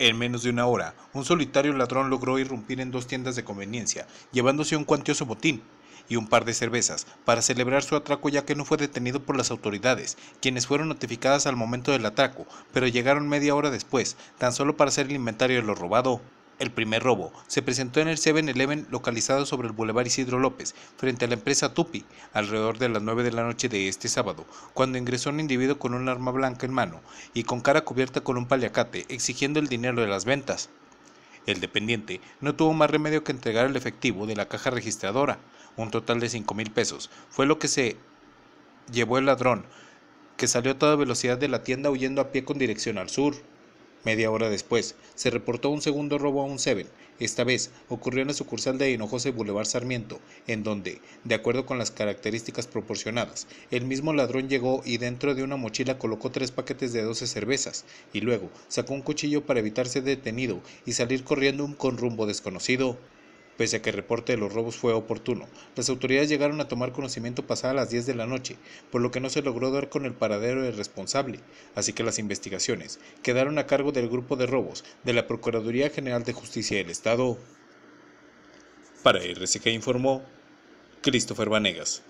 En menos de una hora, un solitario ladrón logró irrumpir en dos tiendas de conveniencia, llevándose un cuantioso botín y un par de cervezas para celebrar su atraco ya que no fue detenido por las autoridades, quienes fueron notificadas al momento del atraco, pero llegaron media hora después, tan solo para hacer el inventario de lo robado. El primer robo se presentó en el 7-Eleven localizado sobre el Boulevard Isidro López, frente a la empresa Tupi, alrededor de las 9 de la noche de este sábado, cuando ingresó un individuo con un arma blanca en mano y con cara cubierta con un paliacate, exigiendo el dinero de las ventas. El dependiente no tuvo más remedio que entregar el efectivo de la caja registradora, un total de 5 mil pesos, fue lo que se llevó el ladrón, que salió a toda velocidad de la tienda huyendo a pie con dirección al sur. Media hora después, se reportó un segundo robo a un Seven. Esta vez ocurrió en la sucursal de Hinojosa Boulevard Sarmiento, en donde, de acuerdo con las características proporcionadas, el mismo ladrón llegó y dentro de una mochila colocó tres paquetes de 12 cervezas, y luego sacó un cuchillo para evitar ser detenido y salir corriendo con rumbo desconocido. Pese a que el reporte de los robos fue oportuno, las autoridades llegaron a tomar conocimiento pasada las 10 de la noche, por lo que no se logró dar con el paradero del responsable, así que las investigaciones quedaron a cargo del grupo de robos de la Procuraduría General de Justicia del Estado. Para RCK informó Christopher Vanegas.